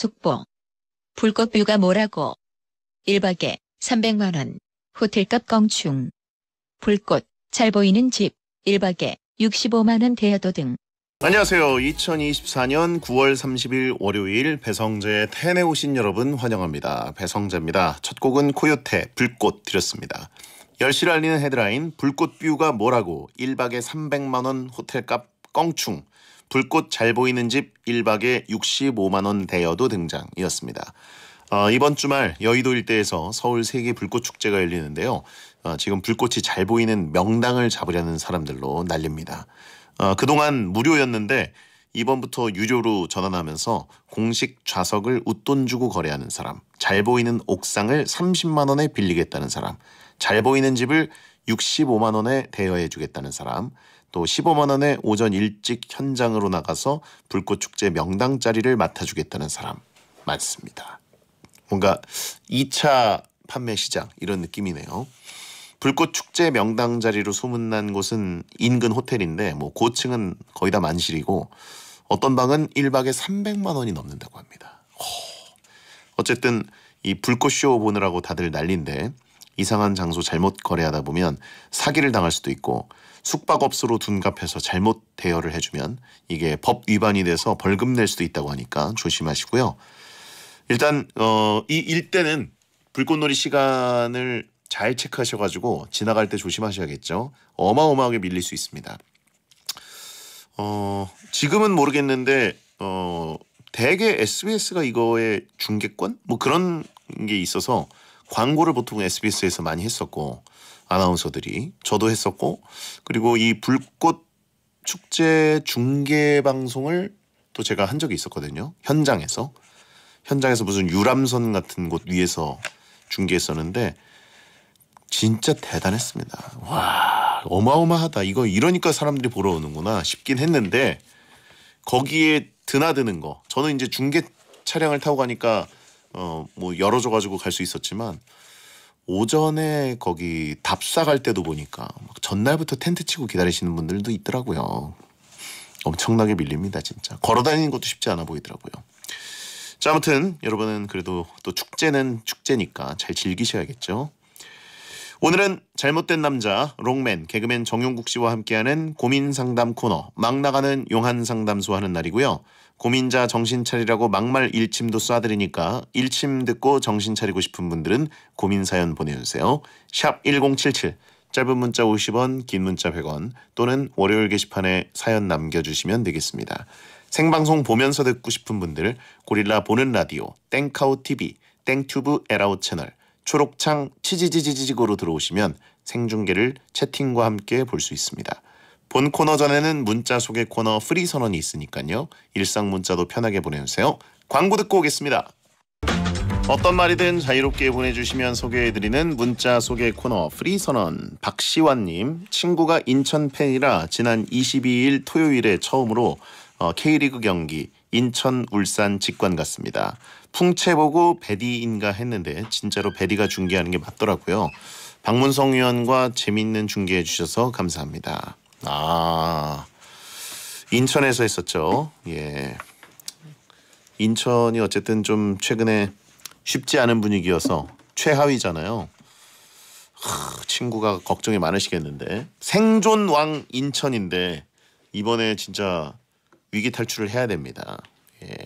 숙보 불꽃뷰가 뭐라고? 1박에 300만원. 호텔값 껑충. 불꽃, 잘 보이는 집. 1박에 65만원 대여도 등. 안녕하세요. 2024년 9월 30일 월요일 배성재의 텐에 오신 여러분 환영합니다. 배성재입니다. 첫 곡은 코요태 불꽃 드렸습니다. 10시를 알리는 헤드라인 불꽃뷰가 뭐라고 1박에 300만원 호텔값 껑충 불꽃 잘 보이는 집 1박에 65만원 대여도 등장이었습니다. 어, 이번 주말 여의도 일대에서 서울 세계 불꽃 축제가 열리는데요. 어, 지금 불꽃이 잘 보이는 명당을 잡으려는 사람들로 난립니다. 어, 그동안 무료였는데 이번부터 유료로 전환하면서 공식 좌석을 웃돈 주고 거래하는 사람, 잘 보이는 옥상을 30만 원에 빌리겠다는 사람, 잘 보이는 집을 65만 원에 대여해 주겠다는 사람, 또 15만 원에 오전 일찍 현장으로 나가서 불꽃 축제 명당 자리를 맡아주겠다는 사람 많습니다. 뭔가 2차 판매 시장 이런 느낌이네요. 불꽃 축제 명당 자리로 소문난 곳은 인근 호텔인데 뭐 고층은 거의 다 만실이고 어떤 방은 1박에 300만 원이 넘는다고 합니다. 어쨌든 이 불꽃쇼 보느라고 다들 난린데 이상한 장소 잘못 거래하다 보면 사기를 당할 수도 있고 숙박업소로 둔갑해서 잘못 대여를 해주면 이게 법 위반이 돼서 벌금 낼 수도 있다고 하니까 조심하시고요. 일단 어, 이 일대는 불꽃놀이 시간을 잘 체크하셔가지고 지나갈 때 조심하셔야겠죠. 어마어마하게 밀릴 수 있습니다. 어, 지금은 모르겠는데 어, 대개 SBS가 이거의 중계권 뭐 그런 게 있어서 광고를 보통 SBS에서 많이 했었고 아나운서들이 저도 했었고 그리고 이 불꽃 축제 중계 방송을 또 제가 한 적이 있었거든요. 현장에서 현장에서 무슨 유람선 같은 곳 위에서 중계했었는데 진짜 대단했습니다. 와 어마어마하다. 이거 이러니까 사람들이 보러 오는구나 싶긴 했는데 거기에 드나드는 거. 저는 이제 중계 차량을 타고 가니까 어뭐 열어줘 가지고 갈 수 있었지만 오전에 거기 답사 갈 때도 보니까 막 전날부터 텐트 치고 기다리시는 분들도 있더라고요. 엄청나게 밀립니다 진짜. 걸어 다니는 것도 쉽지 않아 보이더라고요. 자 아무튼 여러분은 그래도 또 축제는 축제니까 잘 즐기셔야겠죠. 오늘은 잘못된 남자 롱맨 개그맨 정용국 씨와 함께하는 고민 상담 코너 막 나가는 용한 상담소 하는 날이고요. 고민자 정신 차리라고 막말 일침도 쏴드리니까 일침 듣고 정신 차리고 싶은 분들은 고민 사연 보내주세요. 샵1077 짧은 문자 50원 긴 문자 100원 또는 월요일 게시판에 사연 남겨주시면 되겠습니다. 생방송 보면서 듣고 싶은 분들 고릴라 보는 라디오 땡카오 TV 땡튜브 에라우 채널 초록창 치지지지지직으로 들어오시면 생중계를 채팅과 함께 볼 수 있습니다. 본 코너 전에는 문자 소개 코너 프리 선언이 있으니까요. 일상 문자도 편하게 보내주세요. 광고 듣고 오겠습니다. 어떤 말이든 자유롭게 보내주시면 소개해드리는 문자 소개 코너 프리 선언 박시환님 친구가 인천 팬이라 지난 22일 토요일에 처음으로 어, K리그 경기 인천 울산 직관 갔습니다. 풍채 보고 베디인가 했는데 진짜로 베디가 중계하는 게 맞더라고요. 박문성 위원과 재미있는 중계해 주셔서 감사합니다. 아 인천에서 했었죠. 예. 인천이 어쨌든 좀 최근에 쉽지 않은 분위기여서 최하위잖아요. 하, 친구가 걱정이 많으시겠는데 생존 왕 인천인데 이번에 진짜 위기 탈출을 해야 됩니다. 예.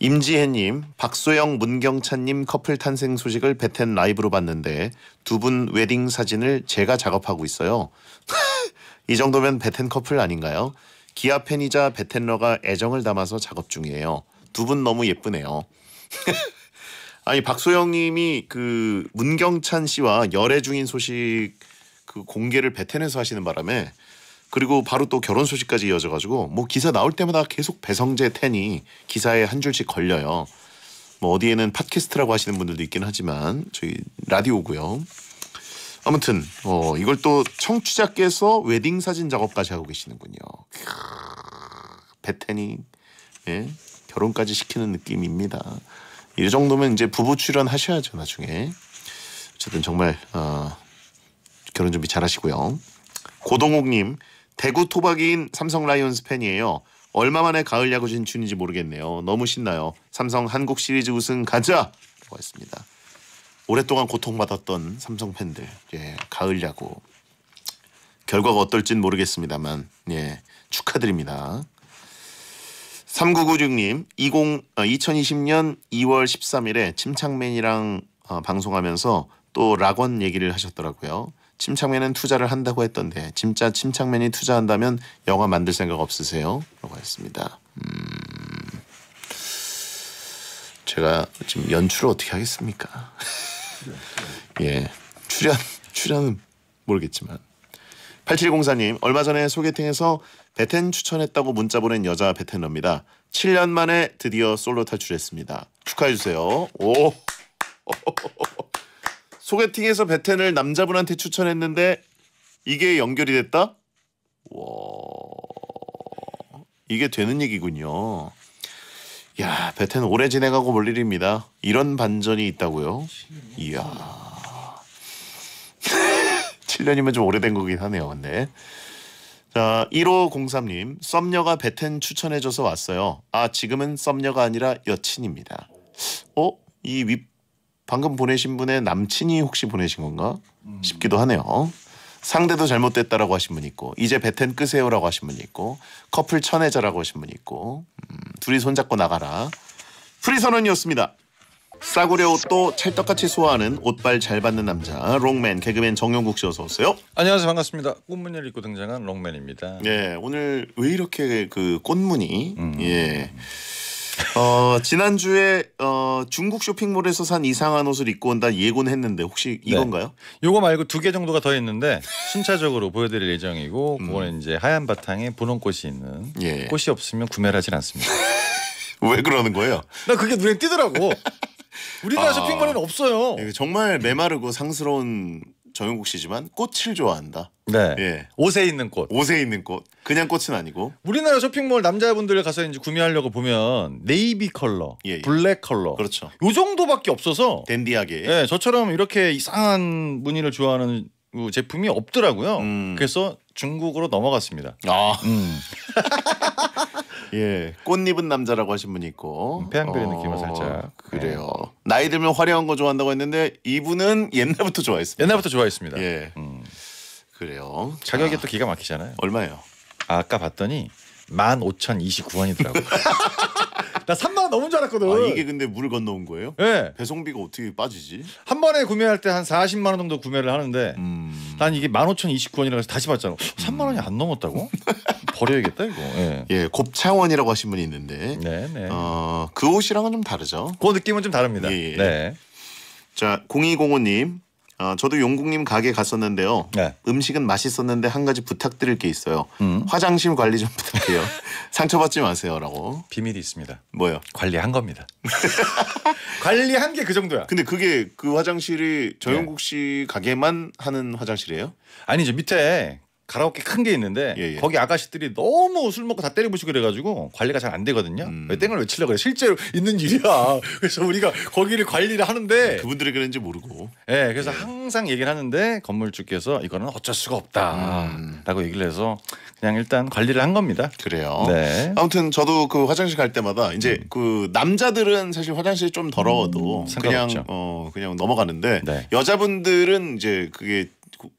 임지혜님, 박소영, 문경찬님 커플 탄생 소식을 베텐 라이브로 봤는데 두 분 웨딩 사진을 제가 작업하고 있어요. 이 정도면 베텐 커플 아닌가요? 기아 팬이자 베텐러가 애정을 담아서 작업 중이에요. 두 분 너무 예쁘네요. 아니 박소영님이 그 문경찬 씨와 열애 중인 소식 그 공개를 베텐에서 하시는 바람에 그리고 바로 또 결혼 소식까지 이어져가지고 뭐 기사 나올 때마다 계속 배성재 텐이 기사에 한 줄씩 걸려요. 뭐 어디에는 팟캐스트라고 하시는 분들도 있긴 하지만 저희 라디오고요. 아무튼 어, 이걸 또 청취자께서 웨딩 사진 작업까지 하고 계시는군요. 베테니 예? 결혼까지 시키는 느낌입니다. 이 정도면 이제 부부 출연하셔야죠 나중에. 어쨌든 정말 어, 결혼 준비 잘하시고요. 고동욱님 대구 토박이인 삼성 라이온스 팬이에요. 얼마 만에 가을 야구 진출인지 모르겠네요. 너무 신나요. 삼성 한국 시리즈 우승 가자! 라고 했습니다. 오랫동안 고통받았던 삼성 팬들, 예, 가을 야구. 결과가 어떨진 모르겠습니다만, 예, 축하드립니다. 3996님, 20, 아, 2020년 2월 13일에 침착맨이랑 어, 방송하면서 또 락원 얘기를 하셨더라고요. 침착맨은 투자를 한다고 했던데 진짜 침착맨이 투자한다면 영화 만들 생각 없으세요? 라고 했습니다. 음... 제가 지금 연출을 어떻게 하겠습니까? 예, 출연, 출연은 모르겠지만. 8704님, 얼마 전에 소개팅에서 베텐 추천했다고 문자 보낸 여자 베텐러입니다. 7년 만에 드디어 솔로 탈출했습니다. 축하해주세요. 오! 소개팅에서 베텐을 남자분한테 추천했는데 이게 연결이 됐다? 와 이게 되는 얘기군요. 야 베텐 오래 진행하고 볼 일입니다. 이런 반전이 있다고요? 이야 7년이면 좀 오래된 거긴 하네요. 근데 자 1503님 썸녀가 베텐 추천해줘서 왔어요. 아 지금은 썸녀가 아니라 여친입니다. 어? 이윗 방금 보내신 분의 남친이 혹시 보내신 건가 싶기도 하네요. 상대도 잘못됐다라고 하신 분 있고 이제 배텐 끄세요라고 하신 분 있고 커플 천혜자라고 하신 분 있고 음, 둘이 손잡고 나가라 프리선언이었습니다. 싸구려 옷도 찰떡같이 소화하는 옷발 잘 받는 남자 롱맨 개그맨 정용국 씨 어서 오세요. 안녕하세요 반갑습니다. 꽃무늬를 입고 등장한 롱맨입니다. 예 오늘 왜 이렇게 그 꽃무늬 음. 예. 어, 지난주에 어, 중국 쇼핑몰에서 산 이상한 옷을 입고 온다 예고는 했는데 혹시 네. 이건가요? 네. 요거 말고 두 개 정도가 더 있는데 순차적으로 보여드릴 예정이고 음. 그거는 이제 하얀 바탕에 분홍 꽃이 있는 예. 꽃이 없으면 구매를 하진 않습니다. 왜 그러는 거예요? 나 그게 눈에 띄더라고. 우리나라 아, 쇼핑몰에는 없어요. 정말 메마르고 상스러운 정영국 씨지만 꽃을 좋아한다. 네. 예. 옷에 있는 꽃. 옷에 있는 꽃. 그냥 꽃은 아니고. 우리나라 쇼핑몰 남자분들 가서 이제 구매하려고 보면 네이비 컬러, 예, 예. 블랙 컬러. 그렇죠. 요 정도밖에 없어서 댄디하게. 예, 저처럼 이렇게 이상한 무늬를 좋아하는 제품이 없더라고요. 음. 그래서 중국으로 넘어갔습니다. 아. 음. 예, 꽃잎은 남자라고 하신 분이 있고 태양별의 어, 느낌을 살짝 그래요. 예. 나이 들면 화려한 거 좋아한다고 했는데 이분은 옛날부터 좋아했습니다. 옛날부터 좋아했습니다. 예, 음. 그래요. 가격이 또 기가 막히잖아요. 얼마예요? 아, 까 봤더니 15,029원이더라고요. 나 3만 원 넘은 줄 알았거든. 아, 이게 근데 물을 건너온 거예요? 예. 배송비가 어떻게 빠지지? 한 번에 구매할 때 한 40만 원 정도 구매를 하는데 음. 음. 난 이게 1 5 0 2 9 원이라고 해서 다시 봤잖아. 3만 원이 안 넘었다고? 버려야겠다 이거. 예. 예, 곱창원이라고 하신 분이 있는데, 네, 네. 어, 그 옷이랑은 좀 다르죠. 그 느낌은 좀 다릅니다. 예, 예. 네. 자, 0205님 아, 저도 용국님 가게 갔었는데요. 네. 음식은 맛있었는데 한 가지 부탁드릴 게 있어요. 음. 화장실 관리 좀 부탁해요. 상처받지 마세요라고. 비밀이 있습니다. 뭐요? 관리한 겁니다. 관리한 게 그 정도야. 근데 그게 그 화장실이 저용국 네. 씨 가게만 하는 화장실이에요? 아니죠. 밑에 가라오케 큰 게 있는데 예, 예. 거기 아가씨들이 너무 술 먹고 다 때려부시고 그래가지고 관리가 잘 안 되거든요. 음. 땡을 외치려고 그래. 실제로 있는 일이야. 그래서 우리가 거기를 관리를 하는데 네, 그분들이 그런지 모르고. 예, 그래서 예. 항상 얘기를 하는데 건물주께서 이거는 어쩔 수가 없다라고 음. 얘기를 해서 그냥 일단 관리를 한 겁니다. 그래요. 네. 아무튼 저도 그 화장실 갈 때마다 이제 음. 그 남자들은 사실 화장실 이좀 더러워도 음, 그냥 어 그냥 넘어가는데 네. 여자분들은 이제 그게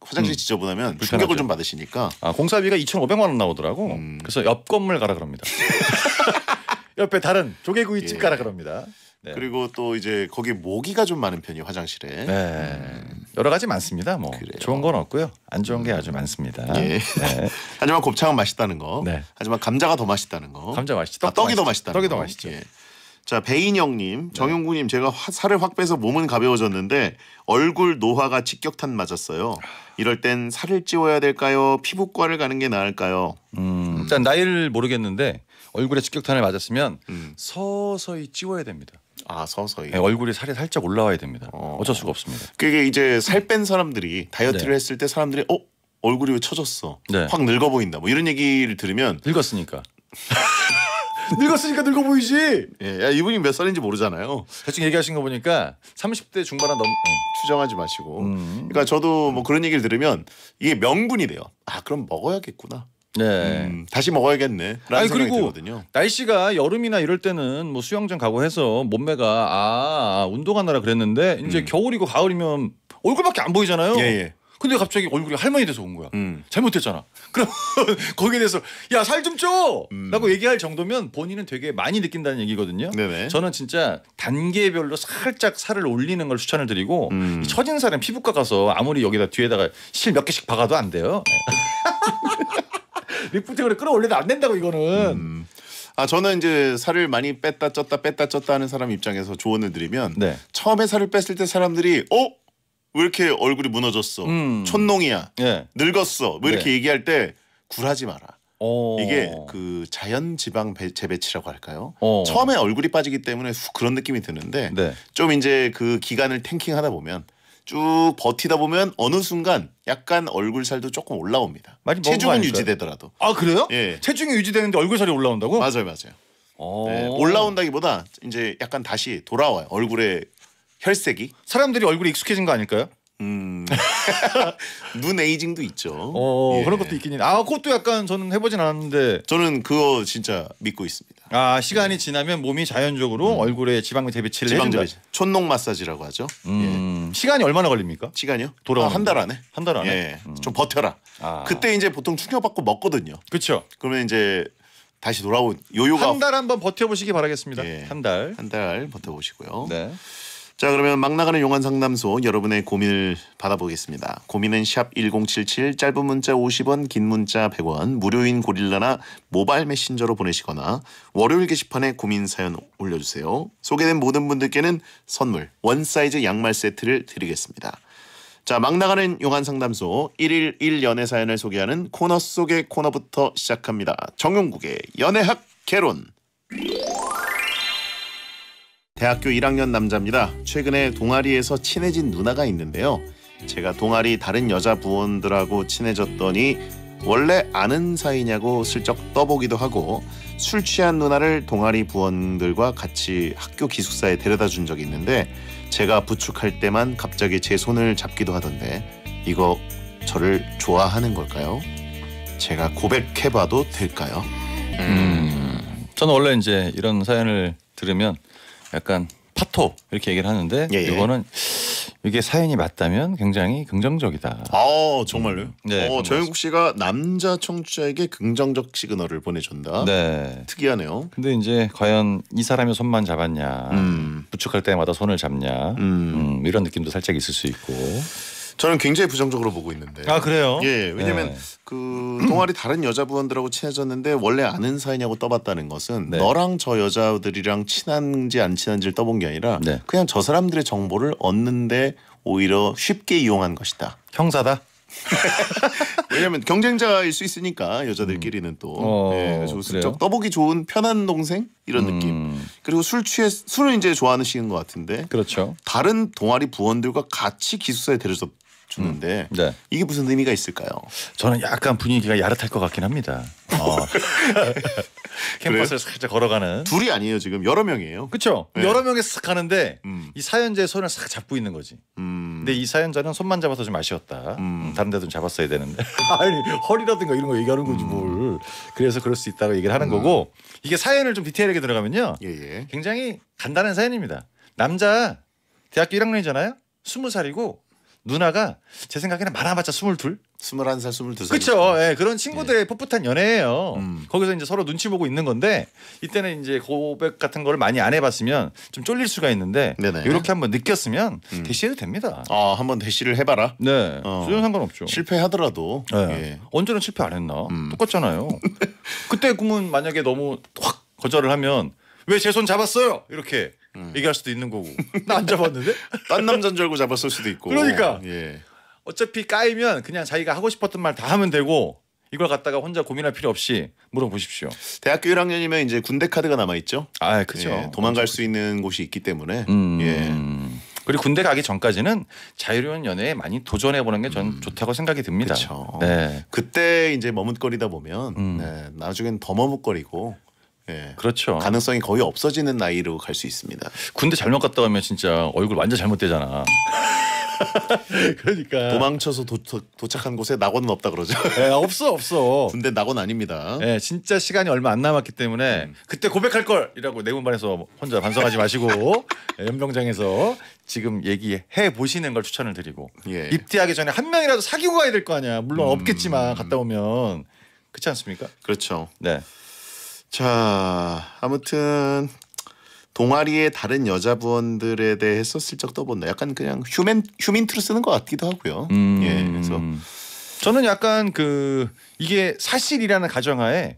화장실 음. 지저분하면 불편하죠. 충격을 좀 받으시니까. 아 공사비가 2,500만 원 나오더라고. 음. 그래서 옆 건물 가라 그럽니다. 옆에 다른 조개구이집 예. 가라 그럽니다. 네. 그리고 또 이제 거기 모기가 좀 많은 편이 화장실에. 네. 음. 여러 가지 많습니다. 뭐 그래요. 좋은 건 없고요. 안 좋은 게 아주 많습니다. 예. 네. 하지만 곱창은 맛있다는 거. 네. 하지만 감자가 더 맛있다는 거. 감자 맛있죠. 떡, 아, 떡이 맛있죠. 더 맛있다. 떡이 더 맛있죠. 예. 자 배인영님, 네. 정용구님 제가 화, 살을 확 빼서 몸은 가벼워졌는데 얼굴 노화가 직격탄 맞았어요. 이럴 땐 살을 찌워야 될까요? 피부과를 가는 게 나을까요? 음, 일단 나이를 모르겠는데 얼굴에 직격탄을 맞았으면 음. 서서히 찌워야 됩니다. 아 서서히 네, 얼굴이 살이 살짝 올라와야 됩니다. 어. 쩔 수가 없습니다. 그게 이제 살 뺀 사람들이 다이어트를 네. 했을 때 사람들이 어 얼굴이 왜 처졌어? 네. 확 늙어 보인다. 뭐 이런 얘기를 들으면 늙었으니까. 늙었으니까 늙어 보이지. 예, 이분이 몇 살인지 모르잖아요. 대충 얘기하신 거 보니까 30대 중반은 넘 어, 추정하지 마시고. 음. 그러니까 저도 뭐 그런 얘기를 들으면 이게 명분이 돼요. 아 그럼 먹어야겠구나. 네. 음, 다시 먹어야겠네. 아니 그리고 들거든요. 날씨가 여름이나 이럴 때는 뭐 수영장 가고 해서 몸매가 아 운동하느라 그랬는데 이제 음. 겨울이고 가을이면 얼굴밖에 안 보이잖아요. 예, 예. 근데 갑자기 얼굴이 할머니 돼서 온 거야. 음. 잘못했잖아. 그럼 거기에 대해서 야 살 좀 줘! 음. 라고 얘기할 정도면 본인은 되게 많이 느낀다는 얘기거든요. 네네. 저는 진짜 단계별로 살짝 살을 올리는 걸 추천을 드리고 음. 처진 사람 피부과 가서 아무리 여기다 뒤에다가 실 몇 개씩 박아도 안 돼요. 네. 리프팅으로 끌어올려도 안 된다고 이거는. 음. 아 저는 이제 살을 많이 뺐다 쪘다 뺐다 쪘다 하는 사람 입장에서 조언을 드리면 네. 처음에 살을 뺐을 때 사람들이 어왜 이렇게 얼굴이 무너졌어? 음. 촌농이야. 예. 늙었어. 뭐 이렇게 네. 얘기할 때 굴하지 마라. 오. 어. 이게 그 자연 지방 배, 재배치라고 할까요? 오. 어. 처음에 얼굴이 빠지기 때문에 그런 느낌이 드는데 네. 좀 이제 그 기간을 탱킹하다 보면 쭉 버티다 보면 어느 순간 약간 얼굴살도 조금 올라옵니다. 체중은 유지되더라도. 아 그래요? 예. 체중이 유지되는데 얼굴살이 올라온다고? 맞아요, 맞아요. 어. 네, 올라온다기보다 이제 약간 다시 돌아와요. 얼굴에 혈색이 사람들이 얼굴이 익숙해진 거 아닐까요? 음. 눈 에이징도 있죠. 어, 예. 그런 것도 있긴. 아, 그것도 약간 저는 해보진 않았는데. 저는 그거 진짜 믿고 있습니다. 아, 시간이 음. 지나면 몸이 자연적으로 음. 얼굴에 지방 대비치를 해준다. 대비. 촌농 마사지라고 하죠. 음. 예. 시간이 얼마나 걸립니까? 시간이요? 돌아 아, 한달 안에. 한 달 안에. 예. 음. 좀 버텨라. 아. 그때 이제 보통 충격받고 먹거든요. 그렇죠. 그러면 이제 다시 돌아온 요요가 한 달 한 번 버텨보시기 바라겠습니다. 예. 한 달. 한 달 버텨보시고요. 네. 자 그러면 막 나가는 용안 상담소 여러분의 고민을 받아보겠습니다. 고민은 샵 1077 짧은 문자 50원 긴 문자 100원 무료인 고릴라나 모바일 메신저로 보내시거나 월요일 게시판에 고민 사연 올려주세요. 소개된 모든 분들께는 선물 원사이즈 양말 세트를 드리겠습니다. 자, 막 나가는 용안 상담소 1일 1연애 사연을 소개하는 코너 속의 코너부터 시작합니다. 정용국의 연애학 개론. 대학교 1학년 남자입니다. 최근에 동아리에서 친해진 누나가 있는데요. 제가 동아리 다른 여자 부원들하고 친해졌더니 원래 아는 사이냐고 슬쩍 떠보기도 하고 술 취한 누나를 동아리 부원들과 같이 학교 기숙사에 데려다 준 적이 있는데 제가 부축할 때만 갑자기 제 손을 잡기도 하던데 이거 저를 좋아하는 걸까요? 제가 고백해봐도 될까요? 음, 저는 원래 이제 이런 사연을 들으면 약간 파토 이렇게 얘기를 하는데 예, 예. 이거는 이게 사연이 맞다면 굉장히 긍정적이다. 아 정말요? 음. 네. 어, 정영국 씨가 남자 청취자에게 긍정적 시그널을 보내준다. 네. 특이하네요. 근데 이제 과연 이 사람의 손만 잡았냐, 음. 부축할 때마다 손을 잡냐, 음. 음, 이런 느낌도 살짝 있을 수 있고. 저는 굉장히 부정적으로 보고 있는데. 아 그래요? 예, 왜냐면 네. 그 동아리 다른 여자 부원들하고 친해졌는데 원래 아는 사이냐고 떠봤다는 것은 네. 너랑 저 여자들이랑 친한지 안 친한지를 떠본 게 아니라 네. 그냥 저 사람들의 정보를 얻는데 오히려 쉽게 이용한 것이다. 형사다. 왜냐면 경쟁자일 수 있으니까 여자들끼리는 음. 또 어, 네, 그래서 슬쩍 그 떠보기 좋은 편한 동생 이런 음. 느낌 그리고 술 취해 술을 이제 좋아하시는 것 같은데 그렇죠 다른 동아리 부원들과 같이 기숙사에 데려서 주는데 음. 네. 이게 무슨 의미가 있을까요? 저는 약간 분위기가 야릇할 것 같긴 합니다. 어. 캠퍼스를 살짝 걸어가는 둘이 아니에요 지금 여러 명이에요. 그렇죠. 네. 여러 명이 싹 가는데 음. 이 사연자의 손을 싹 잡고 있는 거지. 음. 근데 이 사연자는 손만 잡아서 좀 아쉬웠다. 음. 다른 데도 잡았어야 되는데 아니 허리라든가 이런 거 얘기하는 거지 음. 뭘. 그래서 그럴 수 있다고 얘기를 하는 음. 거고 이게 사연을 좀 디테일하게 들어가면요. 예예. 예. 굉장히 간단한 사연입니다. 남자 대학교 1학년이잖아요. 20살이고 누나가 제 생각에는 말아봤자 22? 2 1살2 2 살. 그렇죠. 예, 그런 친구들의 예. 풋풋한 연애예요. 음. 거기서 이제 서로 눈치 보고 있는 건데 이때는 이제 고백 같은 걸 많이 안 해봤으면 좀 쫄릴 수가 있는데 네네. 이렇게 한번 느꼈으면 음. 대시해도 됩니다. 아 한번 대시를 해봐라. 네. 어. 전혀 상관없죠. 실패하더라도. 네. 예. 예. 언제는 실패 안 했나? 음. 똑같잖아요. 그때 꿈은 만약에 너무 확 거절을 하면 왜 제 손 잡았어요? 이렇게 음. 얘기할 수도 있는 거고 나 안 잡았는데 딴 남자인 줄 알고 잡았을 수도 있고 그러니까 예. 어차피 까이면 그냥 자기가 하고 싶었던 말 다 하면 되고 이걸 갖다가 혼자 고민할 필요 없이 물어보십시오. 대학교 1학년이면 이제 군대 카드가 남아 있죠. 아, 그죠. 예, 도망갈 수 있는 곳이 있기 때문에. 음. 예. 그리고 군대 가기 전까지는 자유로운 연애에 많이 도전해 보는 게 저는 음. 좋다고 생각이 듭니다. 그쵸. 네. 그때 이제 머뭇거리다 보면 음. 네, 나중엔 더 머뭇거리고 예. 그렇죠. 가능성이 거의 없어지는 나이로 갈 수 있습니다. 군대 잘못 갔다 오면 진짜 얼굴 완전 잘못되잖아. 그러니까 도망쳐서 도, 착한 곳에 낙원은 없다 그러죠. 예, 없어 없어. 군대 낙원 아닙니다. 예, 진짜 시간이 얼마 안 남았기 때문에 음. 그때 고백할 걸이라고 내분반에서 혼자 반성하지 마시고 연병장에서 예, 지금 얘기해 보시는 걸 추천을 드리고 예. 입대하기 전에 한 명이라도 사귀고 가야 될 거 아니야. 물론 음. 없겠지만 갔다 오면 그렇지 않습니까? 그렇죠. 네. 자, 아무튼 동아리의 다른 여자분들에 대해서 슬쩍 떠본다. 약간 그냥 휴맨 휴민트로 쓰는 것 같기도 하고요. 음. 예, 그래서 저는 약간 그 이게 사실이라는 가정하에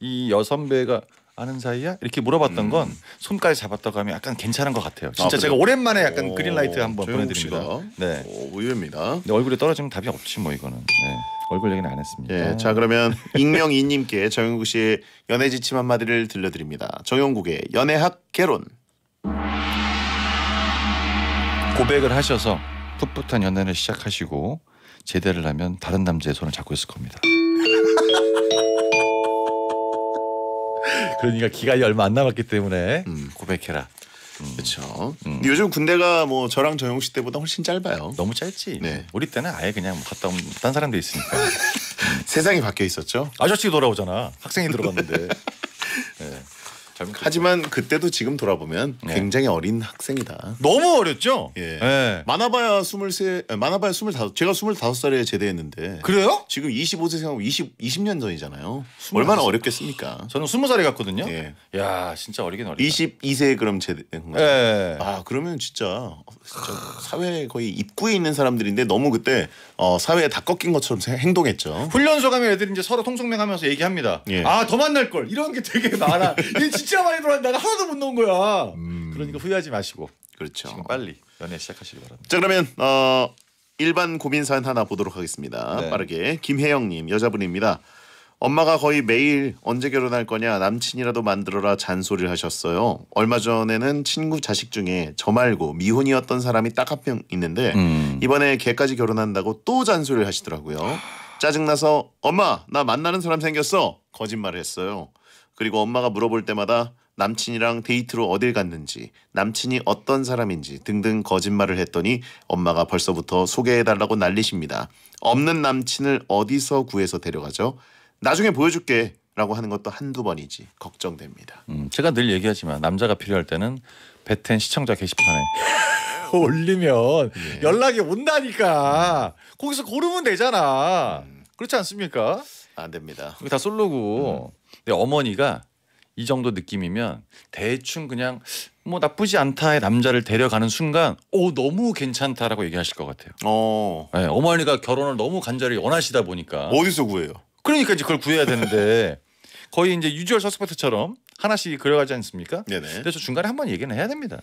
이 여선배가 아는 사이야? 이렇게 물어봤던 음. 건 손까지 잡았다고 하면 약간 괜찮은 것 같아요. 진짜 아, 제가 오랜만에 약간 그린라이트 한번 보내드립니다. 네, 오, 의외입니다. 얼굴에 떨어지면 답이 없지 뭐 이거는. 네. 얼굴 얘기는 안 했습니다. 예, 자 그러면 익명이님께 정영국 씨의 연애 지침 한 마디를 들려드립니다. 정영국의 연애학 개론. 고백을 하셔서 풋풋한 연애를 시작하시고 제대를 하면 다른 남자의 손을 잡고 있을 겁니다. 그러니까 기간이 얼마 안 남았기 때문에 음. 고백해라. 그렇죠. 음. 요즘 군대가 뭐 저랑 정용 씨 때보다 훨씬 짧아요. 너무 짧지. 네. 우리 때는 아예 그냥 뭐 갔다 온 딴 사람도 있으니까. 세상이 바뀌어 있었죠. 아저씨 돌아오잖아. 학생이 들어갔는데. 네. 하지만 그때도 지금 돌아보면 네. 굉장히 어린 학생이다. 너무 어렸죠? 예. 네. 많아봐야 23, 많아봐야 25, 제가 25살에 제대했는데. 그래요? 지금 25세 생각하 20, 20년 전이잖아요. 25살. 얼마나 어렵겠습니까? 저는 20살에 갔거든요. 예. 야 진짜 어리긴 어리다. 2 2세 그럼 제대된 거예요? 예. 아, 그러면 진짜, 진짜 사회 거의 입구에 있는 사람들인데 너무 그때 어, 사회에 다 꺾인 것처럼 행동했죠. 훈련소 가면 애들이 이제 서로 통성명하면서 얘기합니다. 예. 아, 더 만날 걸. 이런 게 되게 많아. 진짜 진짜 많이 돌았는데 나 하나도 못 넣은 거야. 음. 그러니까 후회하지 마시고. 그렇죠. 빨리 연애 시작하시기 바랍니다. 자 그러면 어 일반 고민 사연 하나 보도록 하겠습니다. 네. 빠르게 김혜영님 여자분입니다. 엄마가 거의 매일 언제 결혼할 거냐 남친이라도 만들어라 잔소리를 하셨어요. 얼마 전에는 친구 자식 중에 저 말고 미혼이었던 사람이 딱 한 명 있는데 음. 이번에 걔까지 결혼한다고 또 잔소리를 하시더라고요. 짜증나서 엄마 나 만나는 사람 생겼어 거짓말을 했어요. 그리고 엄마가 물어볼 때마다 남친이랑 데이트로 어딜 갔는지, 남친이 어떤 사람인지 등등 거짓말을 했더니 엄마가 벌써부터 소개해달라고 난리십니다. 없는 남친을 어디서 구해서 데려가죠? 나중에 보여줄게. 라고 하는 것도 한두 번이지 걱정됩니다. 음, 제가 늘 얘기하지만 남자가 필요할 때는 배텐 시청자 게시판에 올리면 예. 연락이 온다니까. 음. 거기서 고르면 되잖아. 음. 그렇지 않습니까? 안 됩니다. 다 솔로고 근데 어머니가 이 정도 느낌이면 대충 그냥 뭐 나쁘지 않다의 남자를 데려가는 순간 오 너무 괜찮다라고 얘기하실 것 같아요. 어. 네, 어머니가 결혼을 너무 간절히 원하시다 보니까 어디서 구해요? 그러니까 이제 그걸 구해야 되는데 거의 이제 유주얼 서스펙트처럼 하나씩 그려가지 않습니까? 네네. 그래서 중간에 한번 얘기는 해야 됩니다.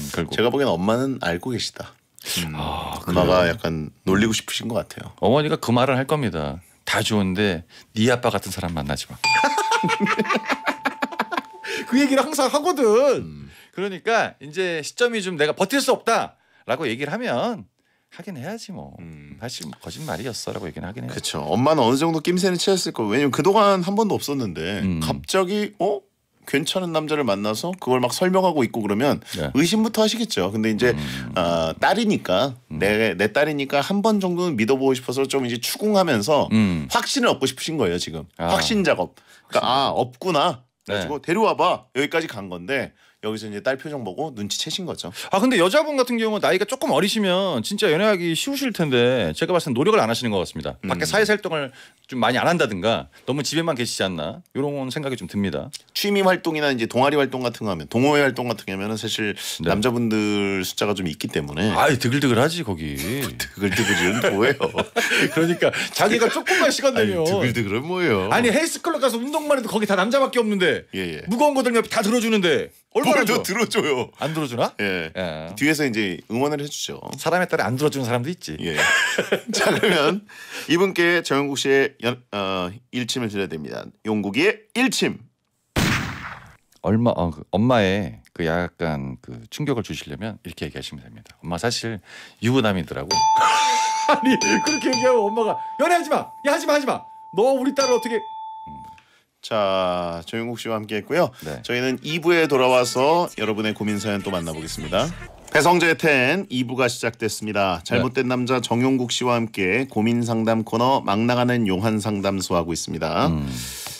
음, 결국 제가 보기엔 엄마는 알고 계시다. 음, 음. 아, 엄마가 약간 놀리고 싶으신 것 같아요. 어머니가 그 말을 할 겁니다. 다 좋은데 네 아빠 같은 사람 만나지 마. 그 얘기를 항상 하거든. 음. 그러니까 이제 시점이 좀 내가 버틸 수 없다라고 얘기를 하면 하긴 해야지 뭐. 음. 사실 거짓말이었어라고 얘기는 하긴 해. 그렇죠. 엄마는 어느 정도 낌새는 채웠을 거. 왜냐면 그동안 한 번도 없었는데 음. 갑자기 어? 괜찮은 남자를 만나서 그걸 막 설명하고 있고 그러면 네. 의심부터 하시겠죠. 근데 이제 음. 어, 딸이니까 내내 음. 내 딸이니까 한 번 정도는 믿어보고 싶어서 좀 이제 추궁하면서 음. 확신을 얻고 싶으신 거예요 지금 아. 확신 작업. 그러니까 확신. 아 없구나. 그가지고 네. 데려와봐 여기까지 간 건데 여기서 이제 딸 표정 보고 눈치채신 거죠. 아 근데 여자분 같은 경우 나이가 조금 어리시면 진짜 연애하기 쉬우실 텐데 제가 봤을 땐 노력을 안 하시는 것 같습니다. 음. 밖에 사회 활동을 좀 많이 안 한다든가 너무 집에만 계시지 않나 이런 생각이 좀 듭니다. 취미 활동이나 이제 동아리 활동 같은 거 하면 동호회 활동 같은 거 하면은 사실 네. 남자분들 숫자가 좀 있기 때문에 아이 드글드글하지 거기 드글드글은 뭐예요? 그러니까 자기가 조금만 시간 내면 드글드글은 뭐예요? 아니 헬스클럽 가서 운동만 해도 거기 다 남자밖에 없는데 예, 예. 무거운 거 들면 다 들어주는데 얼마나 더 들어줘요. 안 들어주나? 예. 예. 뒤에서 이제 응원을 해주죠. 사람에 따라 안 들어주는 사람도 있지. 예. 자 그러면 이분께 정영국 씨의 연, 어, 일침을 드려야 됩니다. 용국이의 일침. 얼마 어, 그 엄마의 그 약간 그 충격을 주시려면 이렇게 얘기하시면 됩니다. 엄마 사실 유부남이더라고. 아니 그렇게 얘기하면 엄마가 연애하지 마. 야 하지 마 하지 마. 너 우리 딸을 어떻게 자, 조영국 씨와 함께 했고요. 네. 저희는 2부에 돌아와서 여러분의 고민 사연 또 만나보겠습니다. 배성재 텐 2부가 시작됐습니다. 잘못된 네. 남자 정용국 씨와 함께 고민 상담 코너 막 나가는 용한 상담소 하고 있습니다. 음.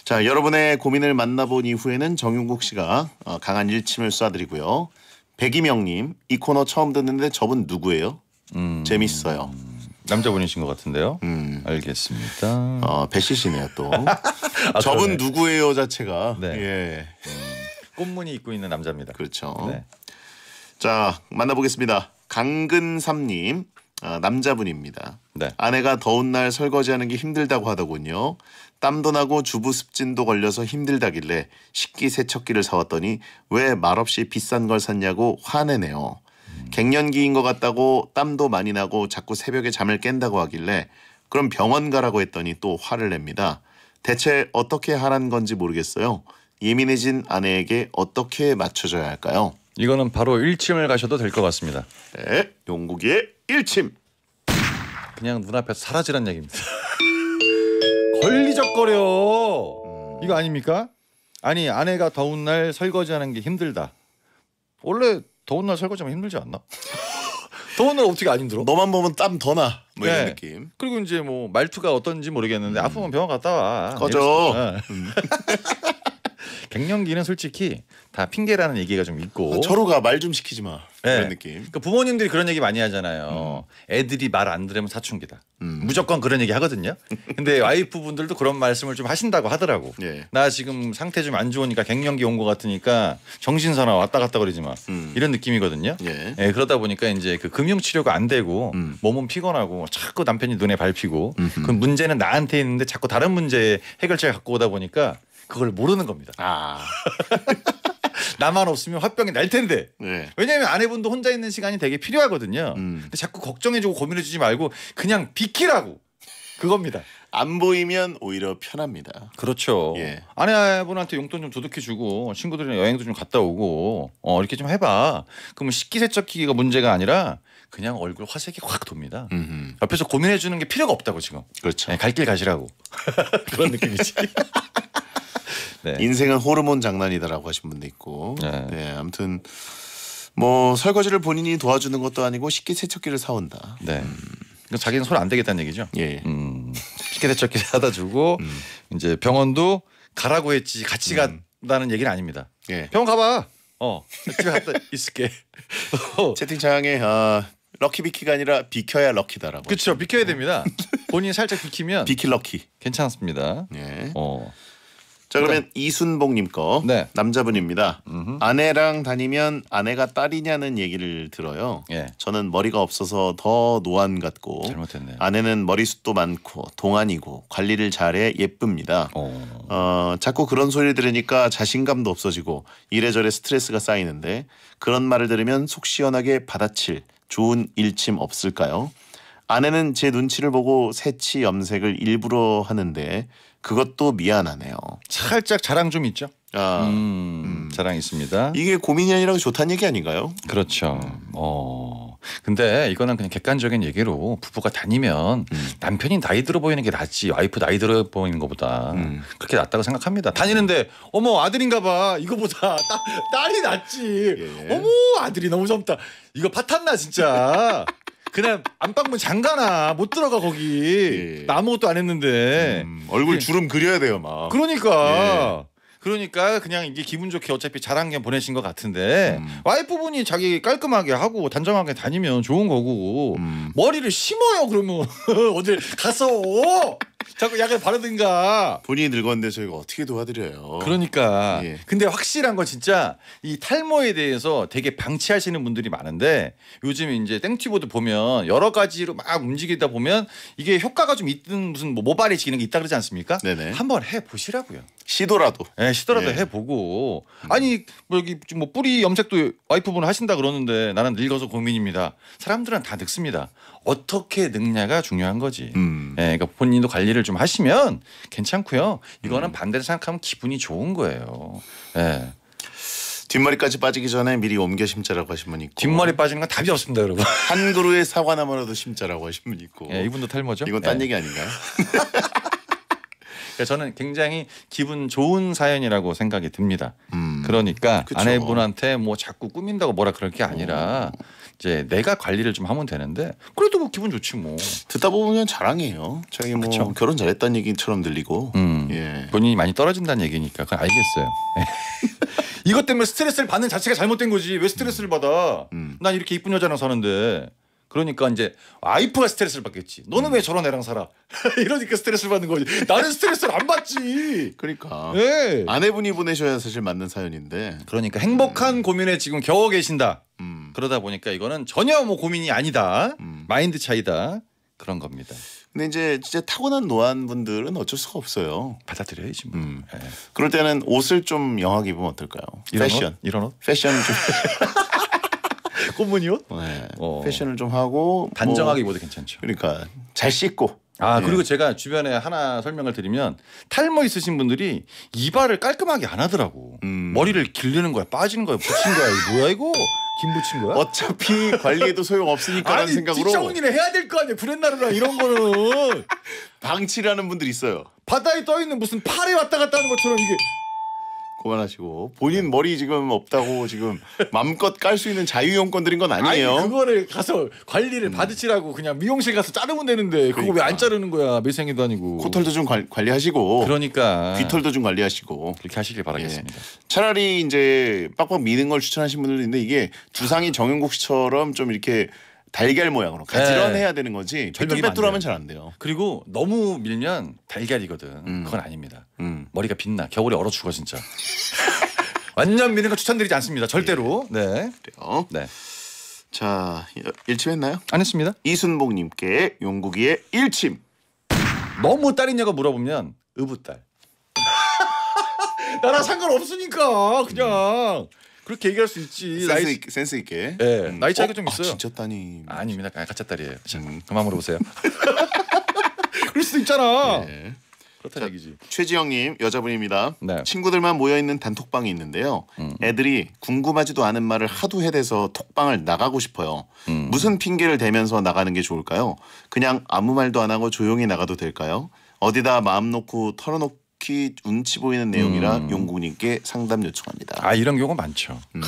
자, 여러분의 고민을 만나본 이후에는 정용국 씨가 어, 강한 일침을 쏴드리고요. 백이명님, 이 코너 처음 듣는데 저분 누구예요? 음. 재밌어요. 남자분이신 것 같은데요. 음. 알겠습니다. 아, 배씨시네요 또. 아, 저분 누구예요 자체가. 네. 예. 음, 꽃무늬 입고 있는 남자입니다. 그렇죠. 네. 자 만나보겠습니다. 강근삼님 아, 남자분입니다. 네. 아내가 더운 날 설거지하는 게 힘들다고 하더군요. 땀도 나고 주부 습진도 걸려서 힘들다길래 식기 세척기를 사왔더니 왜 말없이 비싼 걸 샀냐고 화내네요. 갱년기인 것 같다고 땀도 많이 나고 자꾸 새벽에 잠을 깬다고 하길래 그럼 병원 가라고 했더니 또 화를 냅니다. 대체 어떻게 하란 건지 모르겠어요. 예민해진 아내에게 어떻게 맞춰줘야 할까요? 이거는 바로 일침을 가셔도 될 것 같습니다. 네, 용국이의 일침. 그냥 눈앞에 사라지란 얘기입니다. 걸리적거려. 이거 아닙니까? 아니 아내가 더운 날 설거지하는 게 힘들다. 원래 더운 날 설거지하면 힘들지 않나? 더운 날 어떻게 안 힘들어? 너만 보면 땀 더 나. 뭐 이런 네. 느낌. 그리고 이제 뭐 말투가 어떤지 모르겠는데 음. 아프면 병원 갔다 와. 거죠. 갱년기는 솔직히 다 핑계라는 얘기가 좀 있고 아, 저로 가말 좀 시키지 마 네. 그런 느낌. 그러니까 부모님들이 그런 얘기 많이 하잖아요. 음. 애들이 말 안 들으면 사춘기다. 음. 무조건 그런 얘기 하거든요. 근데 와이프분들도 그런 말씀을 좀 하신다고 하더라고. 예. 나 지금 상태 좀 안 좋으니까 갱년기 온 것 같으니까 정신사나 왔다 갔다 그러지 마. 음. 이런 느낌이거든요. 예. 예. 그러다 보니까 이제 그 금융 치료가 안 되고 음. 몸은 피곤하고 자꾸 남편이 눈에 밟히고 그 문제는 나한테 있는데 자꾸 다른 문제 해결책 을 갖고 오다 보니까 그걸 모르는 겁니다. 아. 나만 없으면 화병이 날 텐데. 네. 왜냐하면 아내분도 혼자 있는 시간이 되게 필요하거든요. 음. 근데 자꾸 걱정해주고 고민해주지 말고 그냥 비키라고 그겁니다. 안 보이면 오히려 편합니다. 그렇죠. 예. 아내분한테 용돈 좀 도둑해 주고 친구들이랑 여행도 좀 갔다 오고 어, 이렇게 좀 해봐. 그러면 식기세척기가 문제가 아니라 그냥 얼굴 화색이 확 돕니다. 음흠. 옆에서 고민해 주는 게 필요가 없다고 지금. 그렇죠. 네, 예, 갈길 가시라고 그런 느낌이지. 네. 인생은 호르몬 장난이다라고 하신 분도 있고 네. 네 아무튼 뭐 설거지를 본인이 도와주는 것도 아니고 식기세척기를 사온다. 네. 음. 그러니까 자기는 손 안되겠다는 얘기죠. 예. 예. 음. 식기세척기 사다 주고 음. 이제 병원도 가라고 했지 같이 음. 간다는 얘기는 아닙니다. 예. 병원 가봐. 어 집에 갔다 있을게. 어. 채팅창에 아 어, 럭키비키가 아니라 비켜야 럭키다라고. 그렇죠. 비켜야 음. 됩니다. 본인이 살짝 비키면 비키 럭키. 괜찮습니다. 예. 어. 자 그러면 네. 이순봉님 거 네. 남자분입니다. 음흠. 아내랑 다니면 아내가 딸이냐는 얘기를 들어요. 예. 저는 머리가 없어서 더 노안 같고 잘못했네 아내는 머리숱도 많고 동안이고 관리를 잘해 예쁩니다. 오. 어, 자꾸 그런 소리 들으니까 자신감도 없어지고 이래저래 스트레스가 쌓이는데 그런 말을 들으면 속 시원하게 받아칠 좋은 일침 없을까요? 아내는 제 눈치를 보고 새치 염색을 일부러 하는데 그것도 미안하네요. 살짝 자랑 좀 있죠? 아, 음, 음. 자랑 있습니다. 이게 고민이 아니라 좋다는 얘기 아닌가요? 그렇죠. 어. 근데 이거는 그냥 객관적인 얘기로 부부가 다니면 음. 남편이 나이 들어 보이는 게 낫지 와이프 나이 들어 보이는 것보다 음. 그렇게 낫다고 생각합니다. 다니는데 어머 아들인가 봐 이거보다 딸, 딸이 낫지. 예. 어머 아들이 너무 젊다. 이거 파탄나 진짜. 그냥 안방문 잠가나 못 들어가 거기. 예. 나 아무것도 안 했는데 음, 얼굴 예. 주름 그려야 돼요 막. 그러니까. 예. 그러니까 그냥 이게 기분 좋게 어차피 잘한 게 보내신 것 같은데 음. 와이프분이 자기 깔끔하게 하고 단정하게 다니면 좋은 거고 음. 머리를 심어요 그러면 어딜 가서 자꾸 약을 바르든가. 본인이 늙었는데 저희가 어떻게 도와드려요? 그러니까. 예. 근데 확실한 건 진짜 이 탈모에 대해서 되게 방치하시는 분들이 많은데 요즘 이제 땡튜브도 보면 여러 가지로 막 움직이다 보면 이게 효과가 좀 있든 무슨 뭐 모발이 지는게 있다 그러지 않습니까? 네네. 한번 해 보시라고요. 시도라도. 예, 시도라도 예. 해 보고. 음. 아니 뭐 여기 뭐 뿌리 염색도 와이프분 하신다 그러는데 나는 늙어서 고민입니다. 사람들은 다 늙습니다. 어떻게 늙냐가 중요한 거지. 음. 예, 그러니까 본인도 관리를 좀 하시면 괜찮고요. 이거는 음. 반대로 생각하면 기분이 좋은 거예요. 예. 뒷머리까지 빠지기 전에 미리 옮겨 심자라고 하신 분 있고 뒷머리 빠지는 건 답이 없습니다 여러분 한 그루의 사과나무라도 심자라고 하신 분 있고 예, 이분도 탈모죠? 이건 딴 예. 얘기 아닌가요? 그 저는 굉장히 기분 좋은 사연이라고 생각이 듭니다. 음. 그러니까 그쵸. 아내분한테 뭐 자꾸 꾸민다고 뭐라 그럴 게 아니라 오. 어. 이제 내가 관리를 좀 하면 되는데 그래도 뭐 기분 좋지 뭐. 듣다 보면 자랑이에요. 자기 뭐 그쵸? 결혼 잘했다는 얘기처럼 들리고. 음, 예. 본인이 많이 떨어진다는 얘기니까 그건 알겠어요. 이것 때문에 스트레스를 받는 자체가 잘못된 거지. 왜 스트레스를 받아? 음. 난 이렇게 이쁜 여자랑 사는데. 그러니까 이제 와이프가 스트레스를 받겠지. 너는 음. 왜 저런 애랑 살아? 이러니까 스트레스를 받는 거지. 나는 스트레스를 안 받지. 그러니까. 네. 아내분이 보내셔야 사실 맞는 사연인데. 그러니까 행복한 음. 고민에 지금 겨우 계신다. 음. 그러다 보니까 이거는 전혀 뭐 고민이 아니다. 음. 마인드 차이다. 그런 겁니다. 근데 이제 진짜 타고난 노안분들은 어쩔 수가 없어요. 받아들여야지. 뭐. 음. 네. 그럴 때는 옷을 좀 영하게 입으면 어떨까요? 이런 패션. 옷? 이런 옷? 패션 좀. 꽃무늬 옷? 네. 어. 패션을 좀 하고 뭐 단정하기보다 뭐, 괜찮죠. 그러니까 잘 씻고. 아 네. 그리고 제가 주변에 하나 설명을 드리면 탈모 있으신 분들이 이발을 깔끔하게 안 하더라고. 음. 머리를 길르는 거야, 빠지는 거야, 붙인 거야. 이거 뭐야 이거? 김 붙인 거야? 어차피 관리에도 소용 없으니까라는 생각으로. 직장인이 해야 될 거 아니야. 브랜나르라 이런 거는 방치라는 분들 있어요. 바다에 떠 있는 무슨 파리 왔다 갔다 하는 것처럼 이게 그만하시고 본인 머리 지금 없다고 지금 맘껏 깔 수 있는 자유용건들인 건 아니에요. 아니, 그거를 가서 관리를 음. 받으시라고 그냥 미용실 가서 자르면 되는데 그거 그러니까. 왜안 자르는 거야 매생이도 아니고 코털도 좀 관, 리하시고 그러니까 귀털도 좀 관리하시고 그렇게 하시길 바라겠습니다. 예. 차라리 이제 빡빡 미는 걸 추천하신 분들도 있는데 이게 두상이 정영국 씨처럼 좀 이렇게 달걀 모양으로 가지런 해야 네. 되는 거지 절벽이 빼뚤빼뚤하면 잘 안 돼요. 그리고 너무 밀면 달걀이거든. 음. 그건 아닙니다. 음. 머리가 빛나. 겨울에 얼어 죽어 진짜. 완전 미는 거 추천드리지 않습니다. 절대로. 예. 네. 그래요. 네. 자 일침했나요? 안 했습니다. 이순복님께 용국이의 일침. 너무 딸이냐고 물어보면 의붓딸. 나랑 상관없으니까 그냥. 음. 그렇게 얘기할 수 있지. 센스, 나이... 있, 센스 있게. 네, 음. 나이 차이가 어? 좀 아, 있어요. 아, 진짜 따님. 아닙니다. 아, 가짜 딸이에요. 자, 음. 그만 물어보세요. 그럴 수도 있잖아. 네. 예. 그렇다기지 최지영님 여자분입니다. 네. 친구들만 모여 있는 단톡방이 있는데요. 음. 애들이 궁금하지도 않은 말을 하도 해대서 톡방을 나가고 싶어요. 음. 무슨 핑계를 대면서 나가는 게 좋을까요? 그냥 아무 말도 안 하고 조용히 나가도 될까요? 어디다 마음 놓고 털어놓 특히 운치 보이는 내용이라 음. 용군님께 상담 요청합니다. 아 이런 경우 많죠. 음.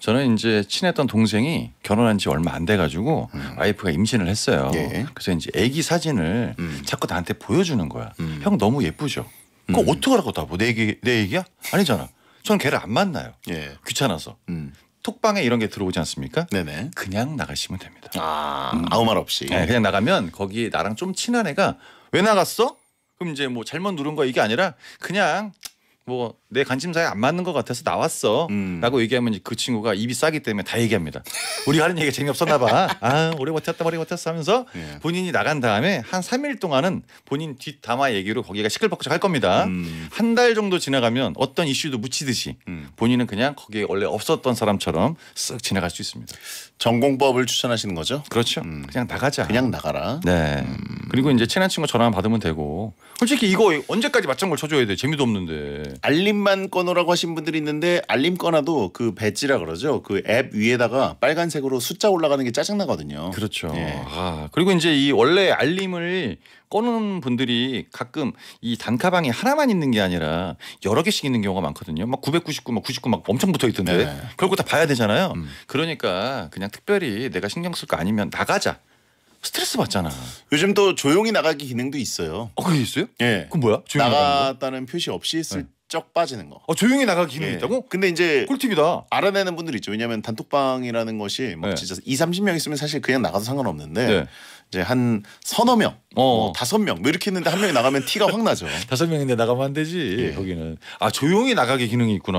저는 이제 친했던 동생이 결혼한 지 얼마 안 돼 가지고 음. 와이프가 임신을 했어요. 예. 그래서 이제 아기 사진을 음. 자꾸 나한테 보여주는 거야. 음. 형 너무 예쁘죠. 그거 음. 어떻게 하라고 다뭐내 얘기 내 얘기야? 아니잖아. 저는 걔를 안 만나요. 예. 귀찮아서. 음. 톡방에 이런 게 들어오지 않습니까? 네네. 그냥 나가시면 됩니다. 아, 음. 아무 말 없이. 네, 그냥 나가면 거기 나랑 좀 친한 애가 왜 나갔어? 그럼 이제 뭐 잘못 누른 거 이게 아니라 그냥 뭐내 관심사에 안 맞는 것 같아서 나왔어 음. 라고 얘기하면 그 친구가 입이 싸기 때문에 다 얘기합니다. 우리 하는 얘기 재미없었나 봐. 아 오래 버텼다 오래 버텼어 하면서 예. 본인이 나간 다음에 한 3일 동안은 본인 뒷담화 얘기로 거기가 시끌벅적할 겁니다. 음. 한달 정도 지나가면 어떤 이슈도 묻히듯이 음. 본인은 그냥 거기에 원래 없었던 사람처럼 쓱 지나갈 수 있습니다. 전공법을 추천하시는 거죠? 그렇죠. 음. 그냥 나가자. 그냥 나가라. 네. 음. 그리고 이제 친한 친구 전화 만 받으면 되고 솔직히 이거 언제까지 맞장구를 쳐줘야 돼. 재미도 없는데. 알림 알림만 꺼놓으라고 하신 분들이 있는데 알림 꺼놔도 그 배지라 그러죠. 그 앱 위에다가 빨간색으로 숫자 올라가는 게 짜증나거든요. 그렇죠. 예. 아, 그리고 이제 이 원래 알림을 꺼놓은 분들이 가끔 이 단카방에 하나만 있는 게 아니라 여러 개씩 있는 경우가 많거든요. 막 999, 막 99, 막 엄청 붙어 있던데 네. 결국 다 봐야 되잖아요. 음. 그러니까 그냥 특별히 내가 신경 쓸 거 아니면 나가자. 스트레스 받잖아. 요즘 또 조용히 나가기 기능도 있어요. 어, 그게 있어요? 예. 그 뭐야? 나갔다는 표시 없이 쓸 네. 쩍 빠지는 거. 어, 조용히 나가 기능이 예. 있다고? 근데 이제 꿀팁이다. 알아내는 분들 있죠. 왜냐하면 단톡방이라는 것이 막 뭐 네. 진짜 2, 30명 있으면 사실 그냥 나가도 상관없는데 네. 이제 한 서너 명, 어 뭐 다섯 명뭐 이렇게 있는데 한 명이 나가면 티가 확 나죠. 다섯 명인데 나가면 안 되지. 예. 거기는 아 조용히 나가기 기능이 있구나.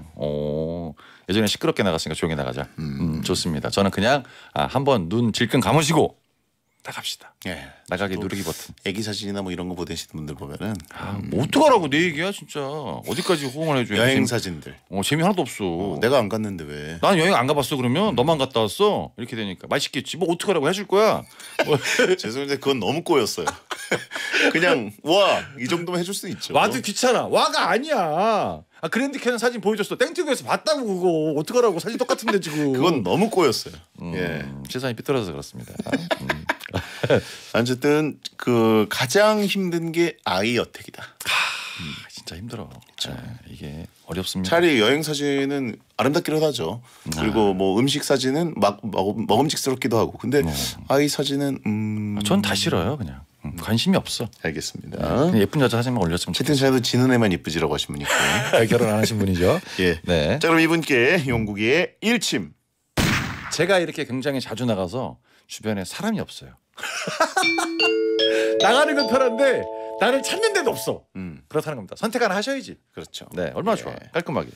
네. 어. 예전에 시끄럽게 나갔으니까 조용히 나가자. 음. 음, 좋습니다. 저는 그냥 아, 한번 눈 질끈 감으시고 나갑시다. 예. 나가기 누르기 버튼. 애기 사진이나 뭐 이런 거 보내시는 분들 보면은 아, 뭐 어떡하라고 내 얘기야 진짜. 어디까지 호응을 해줘 여행 재미, 사진들. 어 재미 하나도 없어. 어, 내가 안 갔는데 왜? 난 여행 안 가봤어 그러면 음. 너만 갔다 왔어 이렇게 되니까 맛있겠지 뭐 어떡하라고 해줄 거야. 뭐 죄송한데 그건 너무 꼬였어요. 그냥 와 이 정도면 해줄 수 있죠. 와도 귀찮아. 와가 아니야. 아 그랜드 캐년 사진 보여줬어. 땡튜브에서 봤다고 그거 어떡하라고 사진 똑같은데 지금. 그건 너무 꼬였어요. 음, 예. 세상이 삐뚤어서 그렇습니다. 음. 어쨌든 그 가장 힘든 게 아이 어택이다. 아, 음, 진짜 힘들어. 그렇죠. 네, 이게 어렵습니다. 차라리 여행 사진은 아름답기도 하죠. 아. 그리고 네. 뭐 음식 사진은 막 먹음직스럽기도 하고. 근데 네. 아이 사진은 음. 아, 전다 싫어요, 그냥. 음, 음. 관심이 없어. 알겠습니다. 네, 예쁜 여자 사진만 올렸으면 좋겠어요. 채팅창에도 지는 애만 예쁘지라고 하신 분이 있고. 결혼 안 하신 분이죠. 예. 네. 자 그럼 이분께 용국이의 일침. 제가 이렇게 굉장히 자주 나가서 주변에 사람이 없어요. 나가는 건 편한데 나를 찾는 데도 없어. 음. 그렇다는 겁니다. 선택 하나 하셔야지. 그렇죠. 네, 얼마나 예. 좋아. 깔끔하게.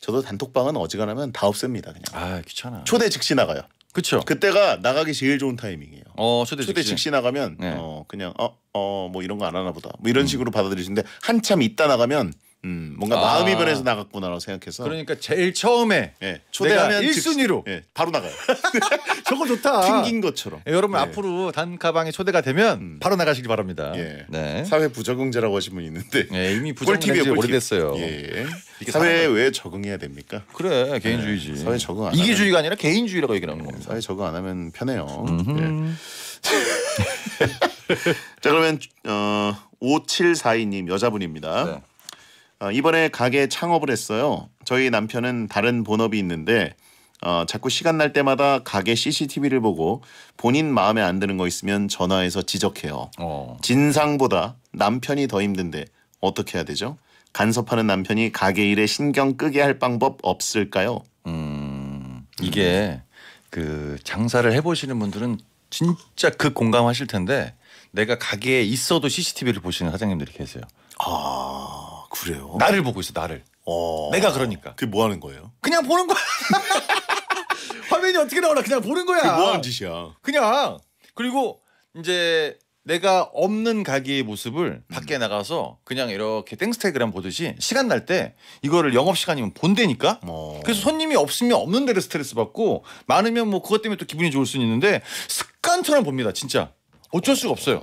저도 단톡방은 어지간하면 다 없앱니다. 그냥. 아 귀찮아. 초대 즉시 나가요. 그렇죠. 그때가 나가기 제일 좋은 타이밍이에요. 어 초대, 초대 즉시. 즉시 나가면 네. 어 그냥 어어뭐 이런 거 안 하나 보다. 뭐 이런 음. 식으로 받아들이시는데 한참 있다 나가면 음, 뭔가 아. 마음이 변해서 나갔구나라고 생각해서 그러니까 제일 처음에 예, 초대하면 1순위로 즉, 예, 바로 나가요. 저거 좋다. 튕긴 것처럼. 예, 여러분 예. 앞으로 단가방에 초대가 되면 음. 바로 나가시기 바랍니다. 예. 네. 사회 부적응제라고 하신 분 있는데 예, 이미 꿀팁이에지 오래됐어요. 예. 이게 사회에 왜 적응해야 됩니까? 그래 개인주의지. 네, 사회 적응 안 이기주의가 아니라 개인주의라고 얘기 하는 네, 겁니다. 사회 적응 안 하면 편해요. 자 그러면 어, 5742님 여자분입니다. 네. 어, 이번에 가게 창업을 했어요. 저희 남편은 다른 본업이 있는데 어, 자꾸 시간 날 때마다 가게 CCTV를 보고 본인 마음에 안 드는 거 있으면 전화해서 지적해요. 어. 진상보다 남편이 더 힘든데 어떻게 해야 되죠? 간섭하는 남편이 가게 일에 신경 끄게 할 방법 없을까요? 음, 이게 그 장사를 해보시는 분들은 진짜 그 공감하실 텐데 내가 가게에 있어도 CCTV를 보시는 사장님들이 계세요. 아. 그래요? 나를 보고 있어 나를. 어... 내가 그러니까. 그게 뭐 하는 거예요? 그냥 보는 거야. 화면이 어떻게 나오나 그냥 보는 거야. 그게 뭐 하는 짓이야? 그냥. 그리고 이제 내가 없는 가게의 모습을 음. 밖에 나가서 그냥 이렇게 땡스테그램 보듯이 시간 날 때 이거를 영업 시간이면 본대니까 어. 그래서 손님이 없으면 없는 데를 스트레스 받고 많으면 뭐 그것 때문에 또 기분이 좋을 수는 있는데 습관처럼 봅니다 진짜 어쩔 수가 없어요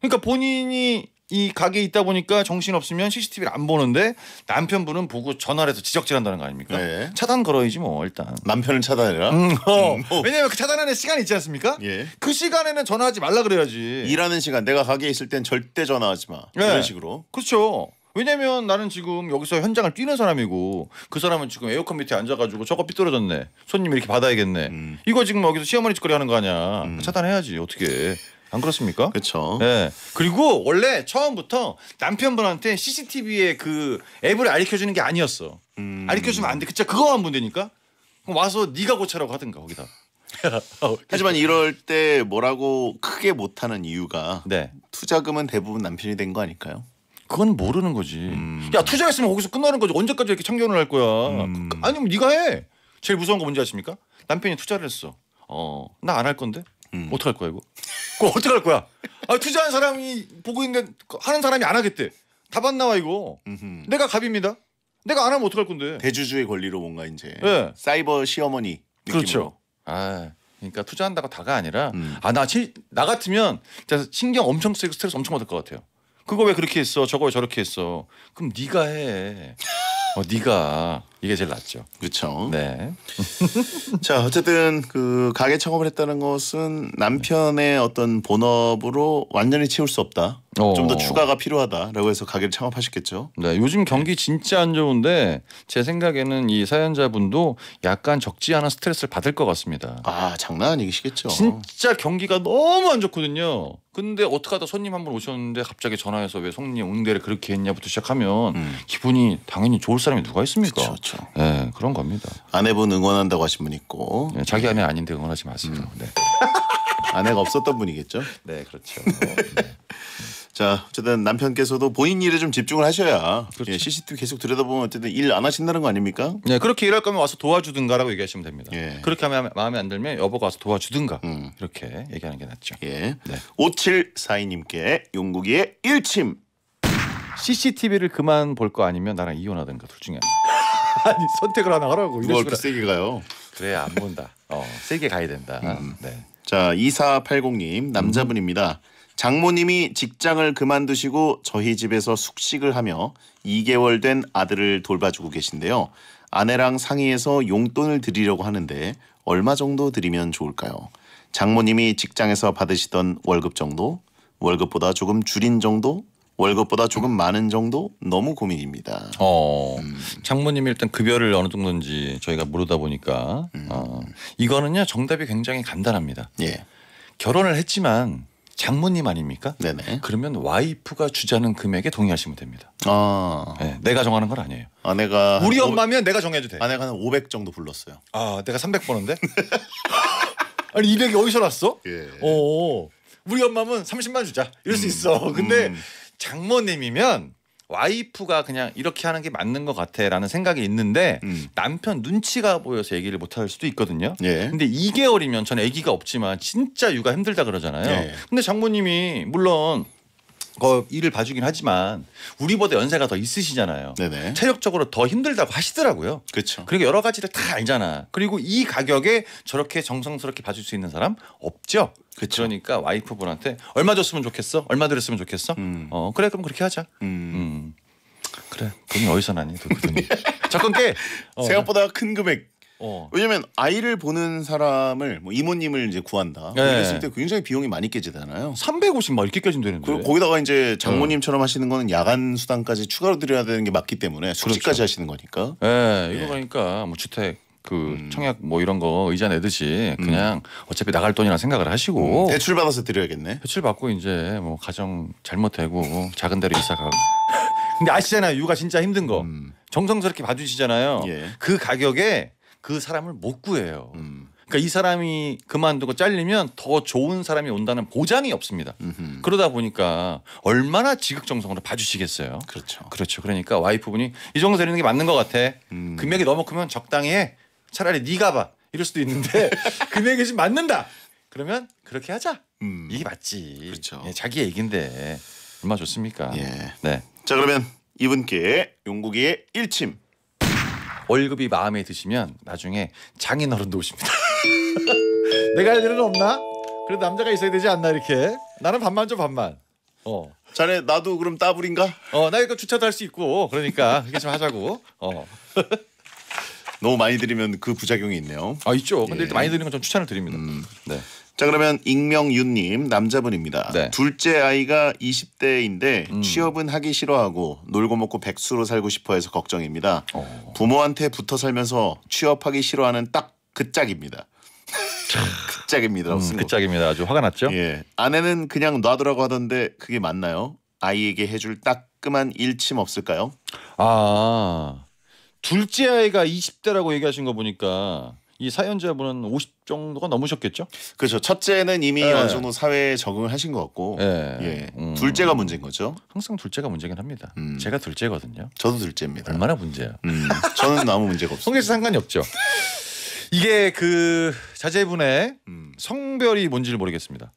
그러니까 본인이 이 가게에 있다 보니까 정신 없으면 CCTV를 안 보는데 남편분은 보고 전화를 해서 지적질한다는 거 아닙니까? 네. 차단 걸어야지 뭐 일단. 남편을 차단해라. 음, 어. 음, 뭐. 왜냐면 그 차단하는 시간이 있지 않습니까? 예. 그 시간에는 전화하지 말라 그래야지. 일하는 시간 내가 가게에 있을 땐 절대 전화하지 마. 네. 이런 식으로. 그렇죠. 왜냐면 나는 지금 여기서 현장을 뛰는 사람이고 그 사람은 지금 에어컨 밑에 앉아가지고 저거 삐뚤어졌네 손님 이렇게 받아야겠네 음. 이거 지금 여기서 시어머니 짓거리 하는 거 아니야 음. 차단해야지 어떻게 안 그렇습니까? 그렇죠. 네. 그리고 원래 처음부터 남편분한테 CCTV에 그 앱을 알려 주는 게 아니었어. 음. 알려 주면 안 돼. 그쵸 그거만 문제니까. 그럼 와서 네가 고쳐라고 하든가 거기다. 어, 하지만 이럴 때 뭐라고 크게 못하는 이유가 네. 투자금은 대부분 남편이 된 거 아닐까요? 그건 모르는 거지. 음. 야 투자했으면 거기서 끝나는 거지. 언제까지 이렇게 참견을 할 거야? 음. 그, 그, 아니면 네가 해. 제일 무서운 거 뭔지 아십니까? 남편이 투자를 했어. 어, 나 안 할 건데. 음. 어떡할 거야 이거? 그거 어떡할 거야? 아 투자한 사람이 보고 있는데 하는 사람이 안 하겠대. 답 안 나와 이거. 음흠. 내가 갑입니다. 내가 안 하면 어떡할 건데? 대주주의 권리로 뭔가 이제 네. 사이버 시어머니 느낌으로. 그렇죠. 아 그러니까 투자한다고 다가 아니라 음. 아나 나 같으면 진짜 신경 엄청 쓰이고 스트레스 엄청 받을 것 같아요. 그거 왜 그렇게 했어? 저거 왜 저렇게 했어? 그럼 네가 해. 어 네가 이게 제일 낫죠. 그렇죠. 네. 자 어쨌든 그 가게 창업을 했다는 것은 남편의 어떤 본업으로 완전히 채울 수 없다. 어. 좀더 추가가 필요하다라고 해서 가게를 창업하셨겠죠. 네, 요즘 경기 진짜 안 좋은데 제 생각에는 이 사연자분도 약간 적지 않은 스트레스를 받을 것 같습니다. 아 장난 아니시겠죠. 진짜 경기가 너무 안 좋거든요. 근데 어떡하다 손님 한 분 오셨는데 갑자기 전화해서 왜 손님 응대를 그렇게 했냐부터 시작하면 음. 기분이 당연히 좋을 사람이 누가 있습니까? 그쵸, 그렇죠. 네, 그런 겁니다. 아내분 응원한다고 하신 분 있고 네, 자기 아내 아닌데 응원하지 마세요. 음. 네. 아내가 없었던 분이겠죠? 네, 그렇죠. 네. 자, 어쨌든 남편께서도 본인 일에 좀 집중을 하셔야 그렇죠. 예, CCTV 계속 들여다보면 어쨌든 일 안 하신다는 거 아닙니까? 네, 그렇게 일할 거면 와서 도와주든가라고 얘기하시면 됩니다. 예. 그렇게 하면 마음에 안 들면 여보가 와서 도와주든가 음. 이렇게 얘기하는 게 낫죠. 예. 네. 5742님께 용국이의 일침. CCTV를 그만 볼 거 아니면 나랑 이혼하든가 둘 중에 하나. 아니 선택을 하나 하라고. 이걸 그 세게 가요. 그래야 안 본다. 어, 세게 가야 된다. 음. 네. 자 2480님 남자분입니다. 장모님이 직장을 그만두시고 저희 집에서 숙식을 하며 2개월 된 아들을 돌봐주고 계신데요. 아내랑 상의해서 용돈을 드리려고 하는데 얼마 정도 드리면 좋을까요? 장모님이 직장에서 받으시던 월급 정도, 월급보다 조금 줄인 정도, 월급보다 조금 많은 정도 너무 고민입니다. 어, 음. 장모님이 일단 급여를 어느 정도인지 저희가 모르다 보니까 음. 어, 이거는요 정답이 굉장히 간단합니다. 예. 결혼을 했지만 장모님 아닙니까? 네네. 그러면 와이프가 주자는 금액에 동의하시면 됩니다. 아, 네, 내가 정하는 건 아니에요. 아내가 우리 엄마면 내가 정해도 돼. 아내가 한500 정도 불렀어요. 아, 내가 300 버는데? 아니 200이 어디서 났어? 예. 어, 우리 엄마면 30만 주자 이럴 수 음. 있어. 근데 음. 장모님이면 와이프가 그냥 이렇게 하는 게 맞는 것 같아라는 생각이 있는데 음. 남편 눈치가 보여서 얘기를 못 할 수도 있거든요. 예. 근데 2개월이면 저는 아기가 없지만 진짜 육아 힘들다 그러잖아요. 예. 근데 장모님이 물론 거 일을 봐주긴 하지만 우리보다 연세가 더 있으시잖아요. 네네. 체력적으로 더 힘들다고 하시더라고요. 그렇죠. 그리고 여러 가지를 다 알잖아. 그리고 이 가격에 저렇게 정성스럽게 봐줄 수 있는 사람 없죠. 그쵸. 그러니까 와이프분한테 얼마 줬으면 좋겠어? 얼마 들었으면 좋겠어? 음. 어 그래 그럼 그렇게 하자. 음. 음. 그래 돈이 어디서 나니 그 돈이. 잠깐 깨. 어. 생각보다 큰 금액. 어. 왜냐면 아이를 보는 사람을 뭐 이모님을 이제 구한다. 뭐 네. 이랬을 때 굉장히 비용이 많이 깨지잖아요. 350막 이렇게 깨진면 되는데. 그 거기다가 이제 네. 장모님처럼 어. 하시는 거는 야간 수당까지 추가로 드려야 되는 게 맞기 때문에 숙직까지 그렇죠. 하시는 거니까. 네, 네. 이거 그러니까 뭐 주택 그 음. 청약 뭐 이런 거 의자 내듯이 그냥 음. 어차피 나갈 돈이라 생각을 하시고 음. 대출 받아서 드려야겠네. 대출 받고 이제 뭐 가정 잘못되고 작은 데로 이사 가고. 근데 아시잖아요. 육아 진짜 힘든 거. 음. 정성스럽게 봐주시잖아요. 예. 그 가격에 그 사람을 못 구해요. 음. 그러니까 이 사람이 그만두고 잘리면 더 좋은 사람이 온다는 보장이 없습니다. 음흠. 그러다 보니까 얼마나 지극정성으로 봐주시겠어요. 그렇죠. 그렇죠. 그러니까 와이프분이 이 정도 되는 게 맞는 것 같아. 음. 금액이 너무 크면 적당히 해. 차라리 네가 봐. 이럴 수도 있는데 금액이 좀 맞는다. 그러면 그렇게 하자. 음. 이게 맞지. 그렇죠. 예, 자기 얘긴데 얼마나 좋습니까. 예. 네. 자 그러면 이분께 용국이의 1침 월급이 마음에 드시면 나중에 장인어른도 오십니다. 내가 할 일은 없나? 그래도 남자가 있어야 되지 않나 이렇게. 나는 반만 줘 반만. 어. 자네 나도 그럼 따블인가? 어, 나 이거 주차도 할 수 있고 그러니까 그게 좀 하자고. 어. 너무 많이 드리면 그 부작용이 있네요. 아 있죠. 근데 예. 많이 드리는 건 좀 추천을 드립니다. 음. 네. 자 그러면 익명윤님 남자분입니다. 네. 둘째 아이가 20대인데 음. 취업은 하기 싫어하고 놀고 먹고 백수로 살고 싶어해서 걱정입니다. 오. 어. 부모한테 붙어 살면서 취업하기 싫어하는 딱 그 짝입니다. 그 짝입니다. 음, 그 짝입니다. 아주 화가 났죠. 예, 아내는 그냥 놔두라고 하던데 그게 맞나요? 아이에게 해줄 따끔한 일침 없을까요? 아 둘째 아이가 20대라고 얘기하신 거 보니까 이 사연자분은 50 정도가 넘으셨겠죠? 그렇죠. 첫째는 이미 네. 어느 정도 사회에 적응 하신 것 같고, 네. 예. 음. 둘째가 문제인 거죠. 항상 둘째가 문제긴 합니다. 음. 제가 둘째거든요. 저도 둘째입니다. 얼마나 문제야? 음, 저는 아무 문제가 없어요. 성격이 상관이 없죠. 이게 그 자제분의 음. 성별이 뭔지를 모르겠습니다.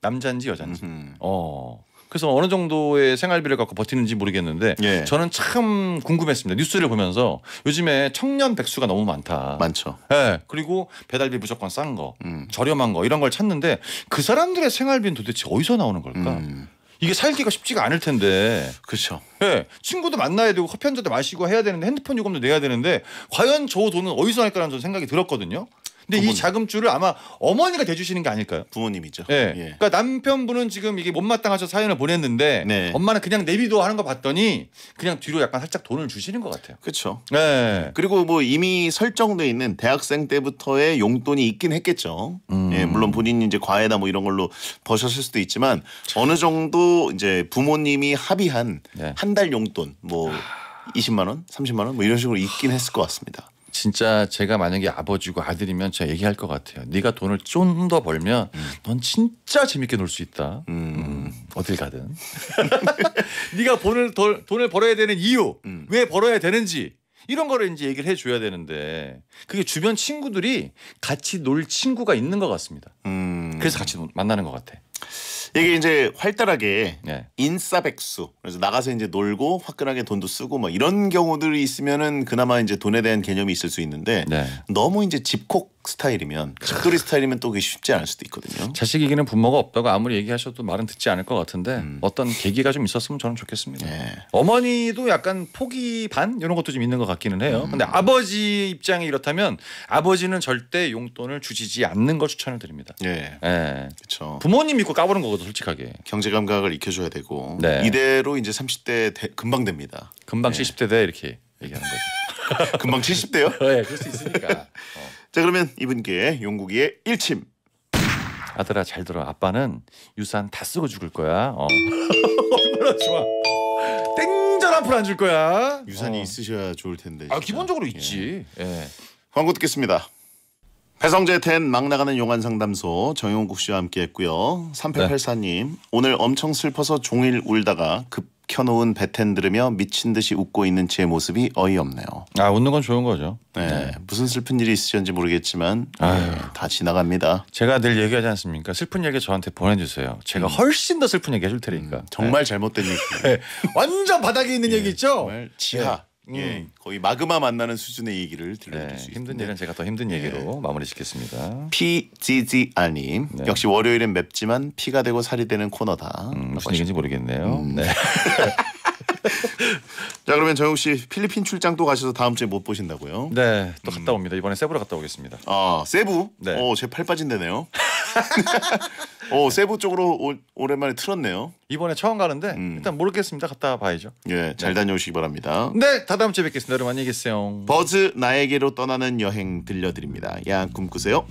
남자인지 여자인지. 음 어. 그래서 어느 정도의 생활비를 갖고 버티는지 모르겠는데 예. 저는 참 궁금했습니다. 뉴스를 보면서 요즘에 청년 백수가 너무 많다. 많죠. 예. 그리고 배달비 무조건 싼 거, 음. 저렴한 거 이런 걸 찾는데 그 사람들의 생활비는 도대체 어디서 나오는 걸까? 음. 이게 살기가 쉽지가 않을 텐데. 그렇죠. 네. 친구도 만나야 되고 커피 한 잔도 마시고 해야 되는데 핸드폰 요금도 내야 되는데 과연 저 돈은 어디서 할까라는 생각이 들었거든요. 근데 부모님. 이 자금줄을 아마 어머니가 대주시는 게 아닐까요? 부모님이죠. 네. 예. 그러니까 남편분은 지금 이게 못마땅하셔 사연을 보냈는데 네. 엄마는 그냥 내비도 하는 거 봤더니 그냥 뒤로 약간 살짝 돈을 주시는 것 같아요. 그렇죠. 네. 그리고 뭐 이미 설정돼 있는 대학생 때부터의 용돈이 있긴 했겠죠. 음. 예, 물론 본인이 이제 과외나 뭐 이런 걸로 버셨을 수도 있지만 참. 어느 정도 이제 부모님이 합의한 네. 한달 용돈 뭐 20만 원, 30만 원뭐 이런 식으로 있긴 했을 것 같습니다. 진짜 제가 만약에 아버지고 아들이면 제가 얘기할 것 같아요. 네가 돈을 좀 더 벌면 음. 넌 진짜 재밌게 놀 수 있다. 음. 음. 어딜 가든. 네가 돈을 덜, 돈을 벌어야 되는 이유, 음. 왜 벌어야 되는지 이런 거를 이제 얘기를 해줘야 되는데 그게 주변 친구들이 같이 놀 친구가 있는 것 같습니다. 음. 그래서 같이 만나는 것 같아. 이게 이제 활달하게 네. 인싸백수 그래서 나가서 이제 놀고 화끈하게 돈도 쓰고 뭐 이런 경우들이 있으면은 그나마 이제 돈에 대한 개념이 있을 수 있는데 네. 너무 이제 집콕 스타일이면 집돌이 스타일이면 또 그게 쉽지 않을 수도 있거든요. 자식 이기는 부모가 없다고 아무리 얘기하셔도 말은 듣지 않을 것 같은데 음. 어떤 계기가 좀 있었으면 저는 좋겠습니다. 네. 어머니도 약간 포기 반 이런 것도 좀 있는 것 같기는 해요. 음. 근데 아버지 입장이 이렇다면 아버지는 절대 용돈을 주시지 않는 걸 추천을 드립니다. 예. 네. 네. 그렇죠. 부모님 믿고 까부는 거거든요. 저도 솔직하게 경제 감각을 익혀줘야 되고 네. 이대로 이제 30대 대, 금방 됩니다. 금방 네. 70대 돼 이렇게 얘기하는 거죠. 금방 70대요? 네, 어, 예, 그럴 수 있으니까. 어. 자 그러면 이분께 용국이의 일침. 아들아 잘 들어. 아빠는 유산 다 쓰고 죽을 거야. 어. 얼마나 좋아. 땡전 한 푼 안 줄 거야. 유산이 어. 있으셔야 좋을 텐데. 아 진짜. 기본적으로 있지. 예. 예. 광고 듣겠습니다. 배성재 텐 막 나가는 용안 상담소 정용국 씨와 함께 했고요. 3884님 네. 오늘 엄청 슬퍼서 종일 울다가 급 켜놓은 배텐 들으며 미친 듯이 웃고 있는 제 모습이 어이없네요. 아 웃는 건 좋은 거죠. 네, 네. 무슨 슬픈 일이 있으셨는지 모르겠지만 네, 다 지나갑니다. 제가 늘 얘기하지 않습니까? 슬픈 얘기 저한테 보내주세요. 제가 음. 훨씬 더 슬픈 얘기 해줄 테니까. 음, 정말 네. 잘못된 얘기. 네. 완전 바닥에 있는 예. 얘기 있죠. 정말 지하. 네. 예, 음. 거의 마그마 만나는 수준의 얘기를 들려드릴 네, 수 있습니다. 힘든 일은 제가 더 힘든 예. 얘기로 마무리짓겠습니다 피지지 아님 네. 역시 월요일엔 맵지만 피가 되고 살이 되는 코너다. 음, 무슨 얘기인지 모르겠네요. 음. 네. 자 그러면 정욱 씨 필리핀 출장 또 가셔서 다음 주에 못 보신다고요? 네, 또 음. 갔다 옵니다. 이번에 세부로 갔다 오겠습니다. 아 세부? 네. 어, 제 팔 빠진다네요. 어 세부 쪽으로 오, 오랜만에 틀었네요. 이번에 처음 가는데 음. 일단 모르겠습니다. 갔다 봐야죠. 예, 잘 네. 다녀오시기 바랍니다. 네, 다 다음 주에 뵙겠습니다. 여러분 안녕히 계세요. 버즈 나에게로 떠나는 여행 들려드립니다. 야 꿈꾸세요.